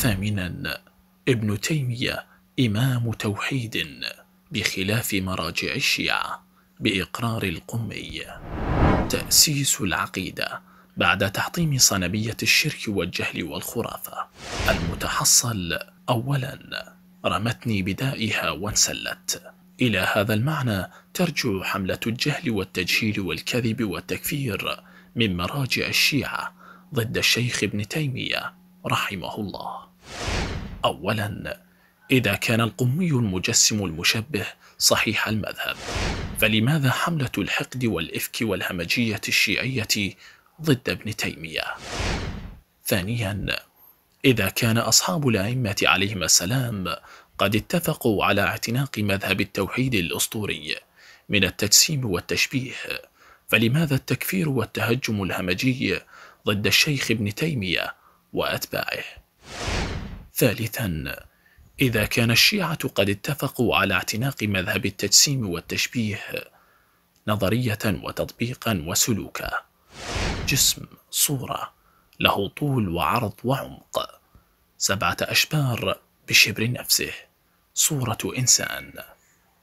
ثامنا ابن تيمية إمام توحيد بخلاف مراجع الشيعة بإقرار القمي تأسيس العقيدة بعد تحطيم صنبية الشرك والجهل والخرافة المتحصل أولا رمتني بدائها وانسلت إلى هذا المعنى ترجع حملة الجهل والتجهيل والكذب والتكفير من مراجع الشيعة ضد الشيخ ابن تيمية رحمه الله أولا إذا كان القمي المجسم المشبه صحيح المذهب فلماذا حملة الحقد والإفك والهمجية الشيعية ضد ابن تيمية؟ ثانيا إذا كان أصحاب الأئمة عليهم السلام قد اتفقوا على اعتناق مذهب التوحيد الأسطوري من التجسيم والتشبيه فلماذا التكفير والتهجم الهمجي ضد الشيخ ابن تيمية وأتباعه؟ ثالثا إذا كان الشيعة قد اتفقوا على اعتناق مذهب التجسيم والتشبيه نظرية وتطبيقا وسلوكا جسم صورة له طول وعرض وعمق سبعة أشبار بشبر نفسه صورة إنسان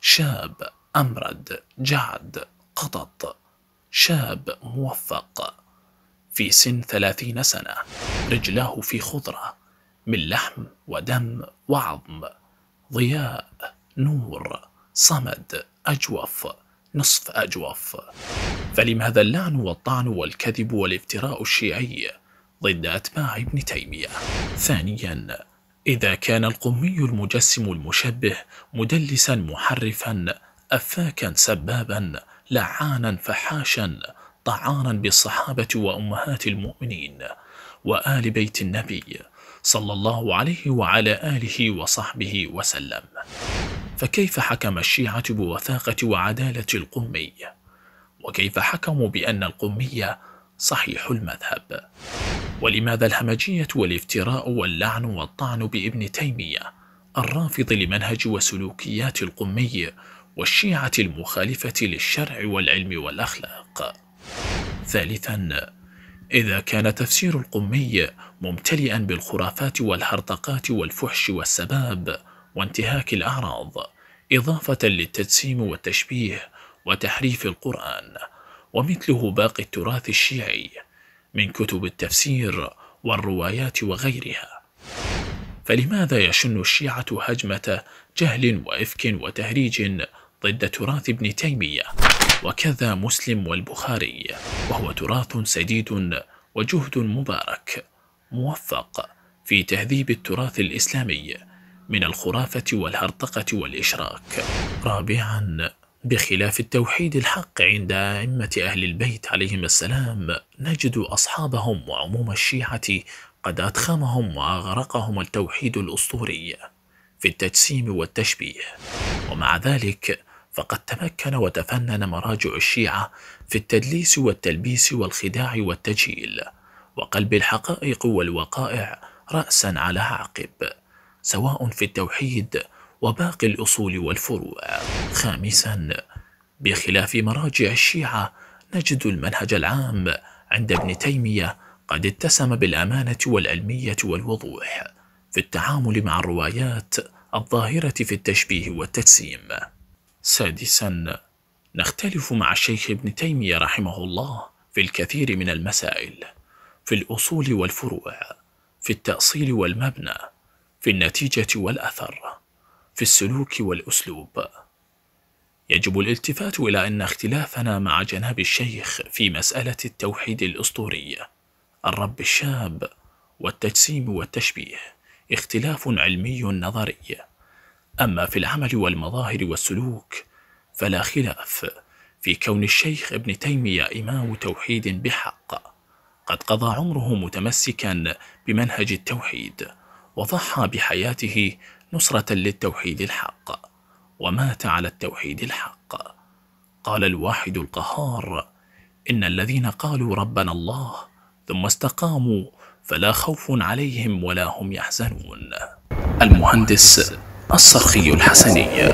شاب أمرد جعد قطط شاب موفق في سن ثلاثين سنة رجلاه في خضرة من لحم ودم وعظم ضياء نور صمد أجوف نصف أجوف فلماذا اللعن والطعن والكذب والافتراء الشيعي ضد أتباع ابن تيمية ثانياً إذا كان القمي المجسم المشبه مدلسا محرفا أفاكا سبابا لعانا فحاشا طعانا بالصحابة وأمهات المؤمنين وآل بيت النبي صلى الله عليه وعلى آله وصحبه وسلم فكيف حكم الشيعة بوثاقة وعدالة القمي؟ وكيف حكموا بأن القمية صحيح المذهب؟ ولماذا الهمجية والافتراء واللعن والطعن بابن تيمية الرافض لمنهج وسلوكيات القمي والشيعة المخالفة للشرع والعلم والأخلاق؟ ثالثاً إذا كان تفسير القمي ممتلئا بالخرافات والهرطقات والفحش والسباب وانتهاك الأعراض إضافة للتجسيم والتشبيه وتحريف القرآن ومثله باقي التراث الشيعي من كتب التفسير والروايات وغيرها فلماذا يشن الشيعة هجمة جهل وإفك وتهريج ضد تراث ابن تيمية وكذا مسلم والبخاري وهو تراث سديد وجهد مبارك موفق في تهذيب التراث الإسلامي من الخرافة والهرطقة والإشراك رابعاً بخلاف التوحيد الحق عند أئمة أهل البيت عليهم السلام نجد أصحابهم وعموم الشيعة قد أدخمهم وأغرقهم التوحيد الأسطوري في التجسيم والتشبيه ومع ذلك فقد تمكن وتفنن مراجع الشيعة في التدليس والتلبيس والخداع والتجهيل وقلب الحقائق والوقائع رأسا على عقب سواء في التوحيد وباقي الأصول والفروع خامسا بخلاف مراجع الشيعة نجد المنهج العام عند ابن تيمية قد اتسم بالأمانة والعلمية والوضوح في التعامل مع الروايات الظاهرة في التشبيه والتجسيم سادسا نختلف مع الشيخ ابن تيمية رحمه الله في الكثير من المسائل في الأصول والفروع في التأصيل والمبنى في النتيجة والأثر في السلوك والأسلوب يجب الالتفات إلى أن اختلافنا مع جناب الشيخ في مسألة التوحيد الأسطوري الرب الشاب والتجسيم والتشبيه اختلاف علمي نظري أما في العمل والمظاهر والسلوك فلا خلاف في كون الشيخ ابن تيمية إمام توحيد بحق قد قضى عمره متمسكا بمنهج التوحيد وضحى بحياته نصرة للتوحيد الحق ومات على التوحيد الحق قال الواحد القهار إن الذين قالوا ربنا الله ثم استقاموا فلا خوف عليهم ولا هم يحزنون المهندس الصرخي الحسني